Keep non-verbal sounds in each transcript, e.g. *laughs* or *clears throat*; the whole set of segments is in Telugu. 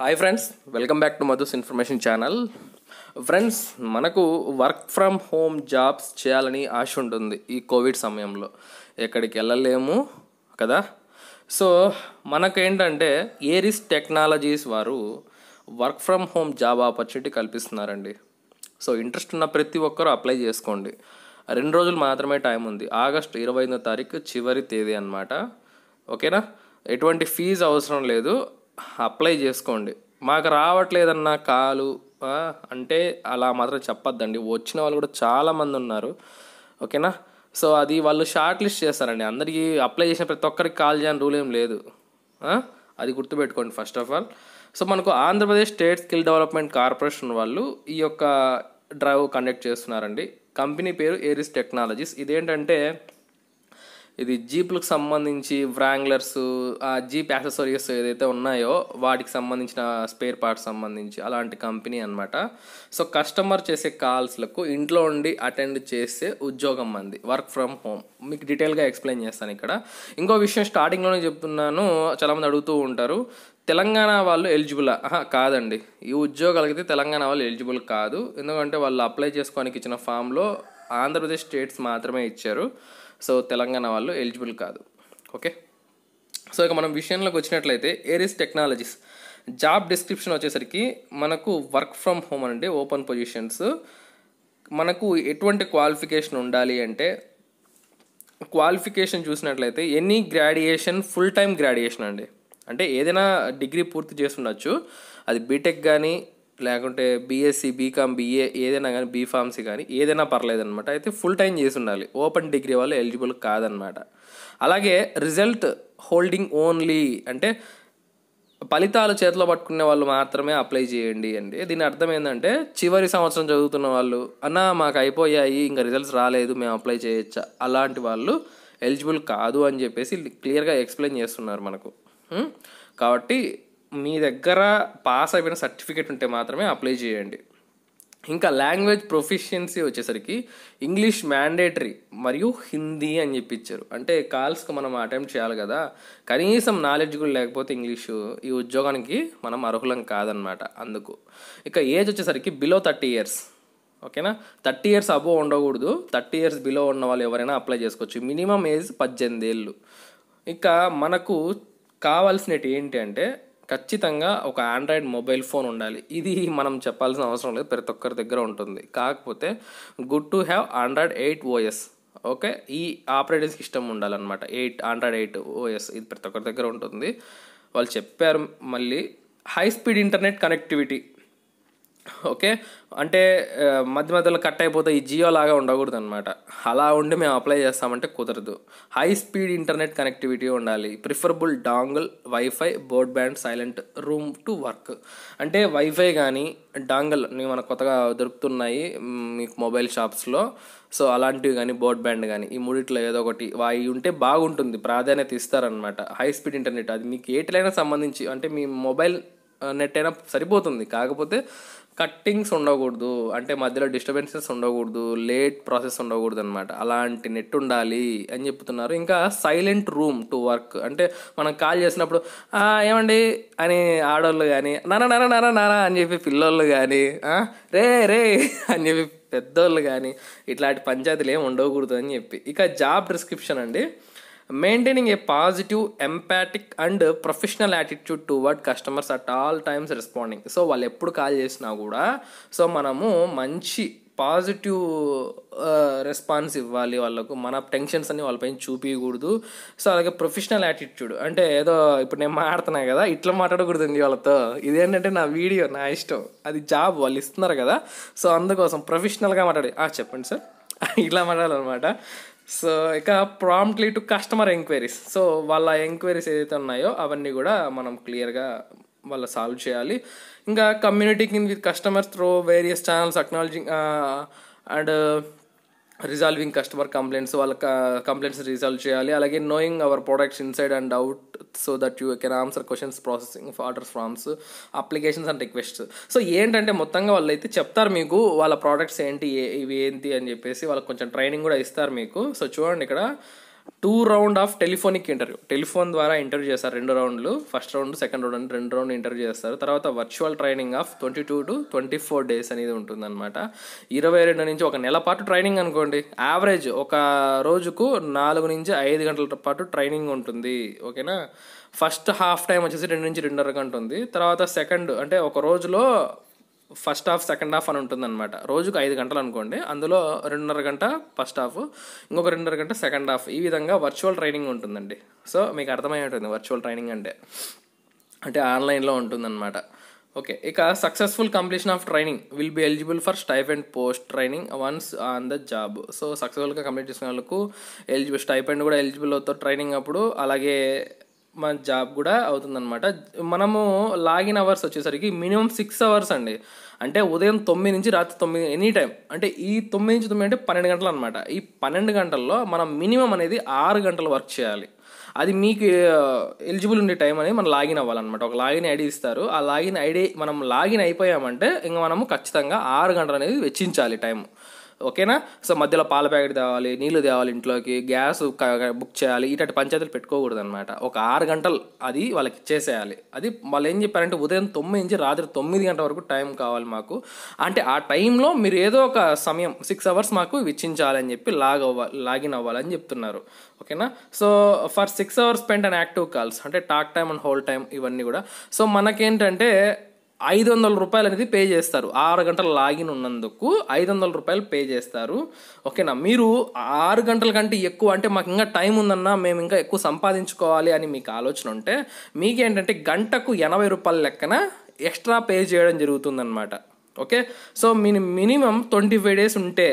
hi friends welcome back to Madhu's information channel friends మనకు వర్క్ ఫ్రమ్ హోమ్ జాబ్స్ చేయాలని ఆశ ఉంటుంది ఈ కోవిడ్ సమయంలో ఎక్కడికి వెళ్ళలేము కదా సో మనకేంటంటే ఏరిస్ టెక్నాలజీస్ వారు work from home job opportunity కల్పిస్తున్నారండి సో ఇంట్రెస్ట్ ఉన్న ప్రతి ఒక్కరూ అప్లై చేసుకోండి రెండు రోజులు మాత్రమే టైం ఉంది ఆగస్ట్ ఇరవై ఐదో తారీఖు చివరి తేదీ అనమాట ఓకేనా ఎటువంటి ఫీజు అవసరం లేదు అప్లై చేసుకోండి మాకు రావట్లేదన్న కాలు అంటే అలా మాత్రం చెప్పొద్దండి వచ్చిన వాళ్ళు కూడా చాలామంది ఉన్నారు ఓకేనా సో అది వాళ్ళు షార్ట్ లిస్ట్ చేస్తారండి అందరికీ అప్లై చేసిన ప్రతి ఒక్కరికి కాల్ చేయని రూల్ ఏం లేదు అది గుర్తుపెట్టుకోండి ఫస్ట్ ఆఫ్ ఆల్ సో మనకు Andhra Pradesh state skill development corporation వాళ్ళు ఈ యొక్క డ్రైవ్ కండక్ట్ చేస్తున్నారండి కంపెనీ పేరు ఏరిస్ టెక్నాలజీస్ ఇదేంటంటే ఇది జీప్లకు సంబంధించి వ్రాంగ్లర్స్ ఆ జీప్ యాక్సెసరీస్ ఏదైతే ఉన్నాయో వాటికి సంబంధించిన స్పేర్ పార్ట్స్ సంబంధించి అలాంటి కంపెనీ అనమాట సో కస్టమర్ చేసే కాల్స్లకు ఇంట్లో ఉండి అటెండ్ చేసే ఉద్యోగం మంది వర్క్ ఫ్రమ్ హోమ్ మీకు డీటెయిల్గా ఎక్స్ప్లెయిన్ చేస్తాను ఇక్కడ ఇంకో విషయం స్టార్టింగ్లోనే చెప్తున్నాను చాలామంది అడుగుతూ ఉంటారు తెలంగాణ వాళ్ళు ఎలిజిబుల్ కాదండి ఈ ఉద్యోగాలకైతే తెలంగాణ వాళ్ళు ఎలిజిబుల్ కాదు ఎందుకంటే వాళ్ళు అప్లై చేసుకోవడానికి ఇచ్చిన ఫామ్లో ఆంధ్రప్రదేశ్ స్టేట్స్ మాత్రమే ఇచ్చారు సో తెలంగాణ వాళ్ళు ఎలిజిబుల్ కాదు ఓకే సో ఇక మనం విషయంలోకి వచ్చినట్లయితే ఏరిస్ టెక్నాలజీస్ జాబ్ డిస్క్రిప్షన్ వచ్చేసరికి మనకు వర్క్ ఫ్రమ్ హోమ్ అండి ఓపెన్ పొజిషన్స్ మనకు ఎటువంటి క్వాలిఫికేషన్ ఉండాలి అంటే క్వాలిఫికేషన్ చూసినట్లయితే any graduation full time graduation అండి అంటే ఏదైనా డిగ్రీ పూర్తి చేసి ఉండొచ్చు అది బీటెక్ కానీ లేకుంటే బీఎస్సీ బీకామ్ బీఏ ఏదైనా కానీ బీఫార్మసీ కానీ ఏదైనా పర్లేదనమాట అయితే ఫుల్ టైం చేసి ఉండాలి ఓపెన్ డిగ్రీ వాళ్ళు ఎలిజిబుల్ కాదనమాట అలాగే రిజల్ట్ హోల్డింగ్ ఓన్లీ అంటే ఫలితాలు చేతిలో పట్టుకునే వాళ్ళు మాత్రమే అప్లై చేయండి అండి దీని అర్థం ఏంటంటే చివరి సంవత్సరం చదువుతున్న వాళ్ళు అన్న మాకు అయిపోయాయి ఇంకా రిజల్ట్స్ రాలేదు మేము అప్లై చేయొచ్చా అలాంటి వాళ్ళు ఎలిజిబుల్ కాదు అని చెప్పేసి క్లియర్గా ఎక్స్ప్లెయిన్ చేస్తున్నారు మనకు కాబట్టి మీ దగ్గర పాస్ అయిపోయిన సర్టిఫికేట్ ఉంటే మాత్రమే అప్లై చేయండి ఇంకా లాంగ్వేజ్ ప్రొఫిషియన్సీ వచ్చేసరికి ఇంగ్లీష్ మ్యాండేటరీ మరియు హిందీ అని చెప్పించారు అంటే కాల్స్కి మనం అటెంప్ట్ చేయాలి కదా కనీసం నాలెడ్జ్ కూడా లేకపోతే ఇంగ్లీషు ఈ ఉద్యోగానికి మనం అర్హులం కాదనమాట అందుకు ఇక ఏజ్ వచ్చేసరికి బిలో థర్టీ ఇయర్స్ ఓకేనా థర్టీ ఇయర్స్ అబోవ్ ఉండకూడదు థర్టీ ఇయర్స్ బిలో ఉన్న వాళ్ళు ఎవరైనా అప్లై చేసుకోవచ్చు మినిమం ఏజ్ పద్దెనిమిది ఏళ్ళు ఇక మనకు కావాల్సినవి ఏంటి అంటే ఖచ్చితంగా ఒక ఆండ్రాయిడ్ మొబైల్ ఫోన్ ఉండాలి ఇది మనం చెప్పాల్సిన అవసరం లేదు ప్రతి ఒక్కరి దగ్గర ఉంటుంది కాకపోతే good to have Android eight OS okay ఈ ఆపరేటింగ్ సిస్టమ్ ఉండాలన్నమాట ఎయిట్ ఆండ్రాయిడ్ ఎయిట్ ఓఎస్ ఇది ప్రతి ఒక్కరి దగ్గర ఉంటుంది వాళ్ళు చెప్పారు మళ్ళీ high speed internet connectivity okay అంటే మధ్య మధ్యలో కట్ అయిపోతే ఈ జియో లాగా ఉండకూడదు అనమాట అలా ఉండి మేము అప్లై చేస్తామంటే కుదరదు హై స్పీడ్ ఇంటర్నెట్ కనెక్టివిటీ ఉండాలి preferable dongle wifi broadband silent room to work అంటే వైఫై కానీ డాంగల్ మన కొత్తగా దొరుకుతున్నాయి మీకు మొబైల్ షాప్స్లో సో అలాంటివి కానీ బోర్డ్ బ్యాండ్ కానీ ఈ మూడిట్లో ఏదో ఒకటి అవి ఉంటే బాగుంటుంది ప్రాధాన్యత ఇస్తారనమాట హై స్పీడ్ ఇంటర్నెట్ అది మీకు ఏటిలైనా సంబంధించి అంటే మీ మొబైల్ నెట్ అయినా సరిపోతుంది కాకపోతే కట్టింగ్స్ ఉండకూడదు అంటే మధ్యలో డిస్టర్బెన్సెస్ ఉండకూడదు లేట్ ప్రాసెస్ ఉండకూడదు అనమాట అలాంటి నెట్ ఉండాలి అని చెప్తున్నారు ఇంకా సైలెంట్ రూమ్ టు వర్క్ అంటే మనం కాల్ చేసినప్పుడు ఏమండి అని ఆడవాళ్ళు కానీ నానా నానా నానా నానా అని చెప్పి పిల్లోళ్ళు కానీ రే రే అని చెప్పి పెద్దోళ్ళు కానీ ఇట్లాంటి పంచాయతీలు ఏమి ఉండకూడదు అని చెప్పి ఇక జాబ్ డిస్క్రిప్షన్ అండి maintaining a positive empathic and professional attitude toward customers at all times responding so వాళ్ళు ఎప్పుడు కాల్ చేసినా కూడా సో మనము మంచి పాజిటివ్ రెస్పాన్స్ ఇవ్వాలి వాళ్ళకు మన టెన్షన్స్ అన్ని వాళ్ళపైన చూపించకూడదు సో అలాగే ప్రొఫెషనల్ యాటిట్యూడ్ అంటే ఏదో ఇప్పుడు నేను మాట్లాడుతున్నా కదా ఇట్లా మాట్లాడకూడదు వాళ్ళతో ఇదేంటంటే నా వీడియో నా ఇష్టం అది జాబ్ వాళ్ళు ఇస్తున్నారు కదా సో అందుకోసం ప్రొఫెషనల్గా మాట్లాడి చెప్పండి సార్ *laughs* ఇట్లా మాట్లాడాలన్నమాట సో ఇక promptly to customer enquiries so వాళ్ళ ఎంక్వైరీస్ ఏదైతే ఉన్నాయో అవన్నీ కూడా మనం క్లియర్గా వాళ్ళ సాల్వ్ చేయాలి ఇంకా కమ్యూనిటీ కింద with customers through various channels technology and resolving customer complaints వాళ్ళ కంప్లైంట్స్ రిజాల్వ్ చేయాలి అలాగే knowing our products inside and out so that you can answer questions processing orders forms applications and request so ఏంటంటే మొత్తంగా వాళ్ళు అయితే చెప్తారు మీకు వాళ్ళ ప్రోడక్ట్స్ ఏంటి ఇవి ఏంటి అని చెప్పేసి వాళ్ళకి కొంచెం ట్రైనింగ్ కూడా ఇస్తారు మీకు సో చూడండి ఇక్కడ two round of telephonic interview telephone ద్వారా ఇంటర్వ్యూ చేస్తారు రెండు రౌండ్లు ఫస్ట్ రౌండ్ సెకండ్ రౌండ్ రెండు రౌండ్ ఇంటర్వ్యూ చేస్తారు తర్వాత virtual training of twenty two to twenty four days అనేది అనమాట ఇరవై రెండు నుంచి ఒక నెల పాటు ట్రైనింగ్ అనుకోండి యావరేజ్ ఒక రోజుకు నాలుగు నుంచి ఐదు గంటల పాటు ట్రైనింగ్ ఉంటుంది ఓకేనా ఫస్ట్ హాఫ్ టైం వచ్చేసి రెండు నుంచి రెండున్నర గంట ఉంది తర్వాత సెకండ్ అంటే ఒక రోజులో ఫస్ట్ హాఫ్ సెకండ్ హాఫ్ అని ఉంటుందన్నమాట రోజుకు ఐదు గంటలు అనుకోండి అందులో రెండున్నర గంట ఫస్ట్ హాఫ్ ఇంకొక రెండున్నర గంట సెకండ్ హాఫ్ ఈ విధంగా వర్చువల్ ట్రైనింగ్ ఉంటుందండి సో మీకు అర్థమై ఉంటుంది వర్చువల్ ట్రైనింగ్ అంటే అంటే ఆన్లైన్లో ఉంటుందన్నమాట ఓకే ఇక successful completion of training will be eligible for stipend post training once on the job so సక్సెస్ఫుల్గా కంప్లీట్ చేసిన వాళ్ళకు ఎలిజిబుల్ స్టైప్ అండ్ కూడా ఎలిజిబుల్ అవుతారు ట్రైనింగ్ అప్పుడు అలాగే మన జాబ్ కూడా అవుతుందన్నమాట మనము లాగిన్ అవర్స్ వచ్చేసరికి మినిమం సిక్స్ అవర్స్ అండి అంటే ఉదయం తొమ్మిది నుంచి రాత్రి తొమ్మిది ఎనీ టైం అంటే ఈ తొమ్మిది నుంచి తొమ్మిది అంటే పన్నెండు గంటలు అనమాట ఈ పన్నెండు గంటల్లో మనం మినిమం అనేది ఆరు గంటలు వర్క్ చేయాలి అది మీకు ఎలిజిబుల్ ఉండే టైం అనేది మనం లాగిన్ అవ్వాలన్నమాట ఒక లాగిన్ ఐడి ఇస్తారు ఆ లాగిన్ ఐడి మనం లాగిన్ అయిపోయామంటే ఇంకా మనము ఖచ్చితంగా ఆరు గంటలు అనేది వెచ్చించాలి టైం ఓకేనా సో మధ్యలో పాల ప్యాకెట్ తేవాలి నీళ్ళు తేవాలి ఇంట్లోకి గ్యాస్ బుక్ చేయాలి ఇటువంటి పంచాయతీలు పెట్టుకోకూడదు అనమాట ఒక ఆరు గంటలు అది వాళ్ళకి ఇచ్చేసేయాలి అది వాళ్ళు ఏం చెప్పారంటే ఉదయం తొమ్మిది నుంచి రాత్రి తొమ్మిది గంటల వరకు టైం కావాలి మాకు అంటే ఆ టైంలో మీరు ఏదో ఒక సమయం సిక్స్ అవర్స్ మాకు వెచ్చించాలని చెప్పి లాగ్ అవ్వాలి లాగిన్ అవ్వాలని చెప్తున్నారు ఓకేనా so for six hours spend and active calls అంటే talk time and hold time ఇవన్నీ కూడా సో మనకేంటంటే ఐదు వందల రూపాయలు అనేది పే చేస్తారు ఆరు గంటల లాగిన్ ఉన్నందుకు ఐదు వందల రూపాయలు పే చేస్తారు ఓకేనా మీరు ఆరు గంటల కంటే ఎక్కువ అంటే మాకు ఇంకా టైం ఉందన్నా మేము ఇంకా ఎక్కువ సంపాదించుకోవాలి అని మీకు ఆలోచన ఉంటే మీకేంటంటే గంటకు ఎనభై రూపాయల లెక్కన ఎక్స్ట్రా పే చేయడం జరుగుతుందన్నమాట okay so mini minimum twenty five days ఉంటే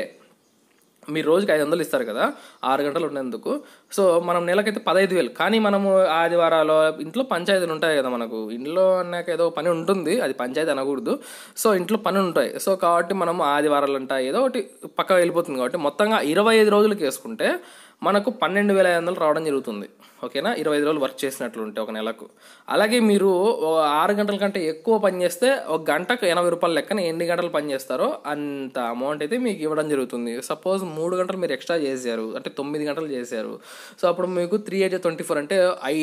మీరు రోజుకి ఐదు వందలు ఇస్తారు కదా ఆరు గంటలు ఉండేందుకు సో మనం నెలకైతే పదహైదు వేలు కానీ మనము ఆదివారాలు ఇంట్లో పంచాయతీలు ఉంటాయి కదా మనకు ఇంట్లో అన్నాక ఏదో పని ఉంటుంది అది పంచాయతీ అనకూడదు సో ఇంట్లో పని ఉంటాయి సో కాబట్టి మనం ఆదివారాలు ఉంటాయి ఏదో ఒకటి పక్క వెళ్ళిపోతుంది కాబట్టి మొత్తంగా ఇరవై ఐదు రోజులకి వేసుకుంటే మనకు పన్నెండు వేల ఐదు వందలు రావడం జరుగుతుంది ఓకేనా ఇరవై ఐదు రోజులు వర్క్ చేసినట్లుంటే ఒక నెలకు అలాగే మీరు ఆరు గంటల కంటే ఎక్కువ పని చేస్తే ఒక గంటకు ఎనభై రూపాయల లెక్కన ఎన్ని గంటలు పని చేస్తారో అంత అమౌంట్ అయితే మీకు ఇవ్వడం జరుగుతుంది సపోజ్ మూడు గంటలు మీరు ఎక్స్ట్రా చేశారు అంటే తొమ్మిది గంటలు చేశారు సో అప్పుడు మీకు త్రీ ఎయిట్ ట్వంటీ ఫోర్ అంటే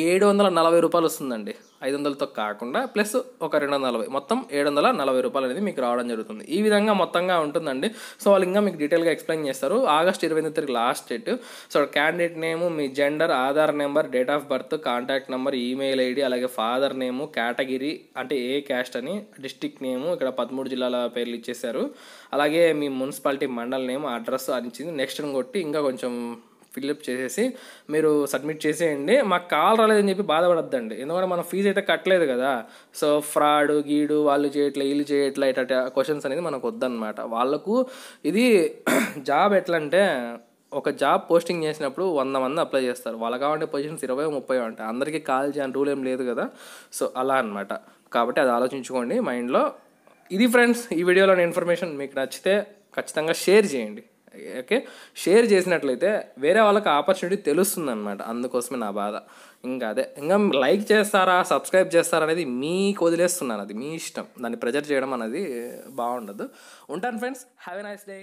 ఏడు వందల నలభై రూపాయలు వస్తుందండి ఐదు వందలతో కాకుండా ప్లస్ ఒక రెండు వందల నలభై మొత్తం ఏడు వందల నలభై రూపాయలు అనేది మీకు రావడం జరుగుతుంది ఈ విధంగా మొత్తంగా ఉంటుందండి సో వాళ్ళు ఇంకా మీకు డీటెయిల్గా ఎక్స్ప్లెయిన్ చేస్తారు ఆగస్ట్ ఇరవై తారీఖు last date so candidate name మీ gender Aadhaar number date of birth contact number email ID అలాగే ఫాదర్ నేము కేటగిరీ అంటే ఏ క్యాస్ట్ అని డిస్టిక్ నేము ఇక్కడ పదమూడు జిల్లాల పేర్లు ఇచ్చేశారు అలాగే మీ మున్సిపాలిటీ మండల్ నేమ్ అడ్రస్ అని నెక్స్ట్ కొట్టి ఇంకా కొంచెం ఫిల్అప్ చేసేసి మీరు సబ్మిట్ చేసేయండి మాకు కాల్ రాలేదని చెప్పి బాధపడద్దండి ఎందుకంటే మనం ఫీజు అయితే కట్టలేదు కదా సో ఫ్రాడ్ గీడు వాళ్ళు చేయట్లే వీళ్ళు చేయట్లే ఇట క్వశ్చన్స్ అనేది మనకు వద్దనమాట వాళ్ళకు ఇది *clears throat* జాబ్ ఎట్లా అంటే ఒక జాబ్ పోస్టింగ్ చేసినప్పుడు వంద మంది అప్లై చేస్తారు వాళ్ళ కావాలంటే పొజిషన్స్ ఇరవై ముప్పై ఉంటాయి అందరికీ కాల్ చేయని రూల్ ఏం లేదు కదా సో అలా అనమాట కాబట్టి అది ఆలోచించుకోండి మైండ్లో ఇది ఫ్రెండ్స్ ఈ వీడియోలోని ఇన్ఫర్మేషన్ మీకు నచ్చితే ఖచ్చితంగా షేర్ చేయండి ఓకే షేర్ చేసినట్లయితే వేరే వాళ్ళకి ఆపర్చునిటీ తెలుస్తుంది అనమాట అందుకోసమే నా బాధ ఇంకా అదే ఇంకా లైక్ చేస్తారా సబ్స్క్రైబ్ చేస్తారా అనేది మీకు వదిలేస్తున్నాను అది మీ ఇష్టం దాన్ని ప్రెజర్ చేయడం అనేది బాగుండదు ఉంటాను friends have a nice day